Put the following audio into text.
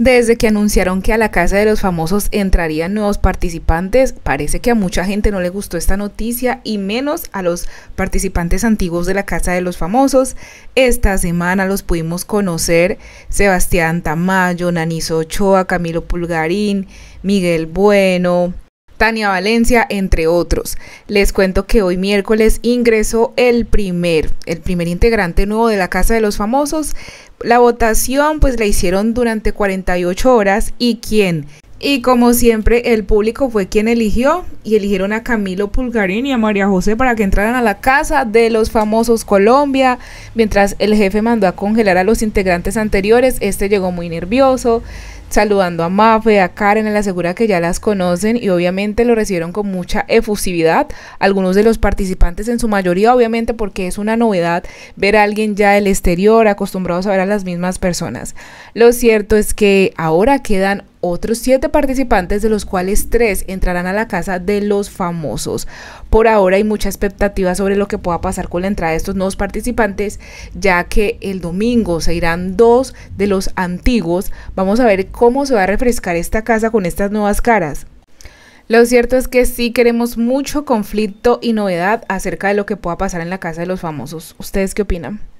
Desde que anunciaron que a la Casa de los Famosos entrarían nuevos participantes, parece que a mucha gente no le gustó esta noticia y menos a los participantes antiguos de la Casa de los Famosos. Esta semana los pudimos conocer Sebastián Tamayo, Naniso Ochoa, Camilo Pulgarín, Miguel Bueno, Tania Valencia, entre otros. Les cuento que hoy miércoles ingresó el primer, el primer integrante nuevo de la Casa de los Famosos. La votación pues la hicieron durante 48 horas y quién? y como siempre, el público fue quien eligió y eligieron a Camilo Pulgarín y a María José para que entraran a la casa de los famosos Colombia. Mientras el jefe mandó a congelar a los integrantes anteriores, este llegó muy nervioso, saludando a Mafe, a Karen, a la segura que ya las conocen y obviamente lo recibieron con mucha efusividad algunos de los participantes en su mayoría obviamente porque es una novedad ver a alguien ya del exterior acostumbrados a ver a las mismas personas. Lo cierto es que ahora quedan otros siete participantes, de los cuales tres entrarán a la casa de los famosos. Por ahora hay mucha expectativa sobre lo que pueda pasar con la entrada de estos nuevos participantes, ya que el domingo se irán dos de los antiguos. Vamos a ver cómo se va a refrescar esta casa con estas nuevas caras. Lo cierto es que sí queremos mucho conflicto y novedad acerca de lo que pueda pasar en la casa de los famosos. ¿Ustedes qué opinan?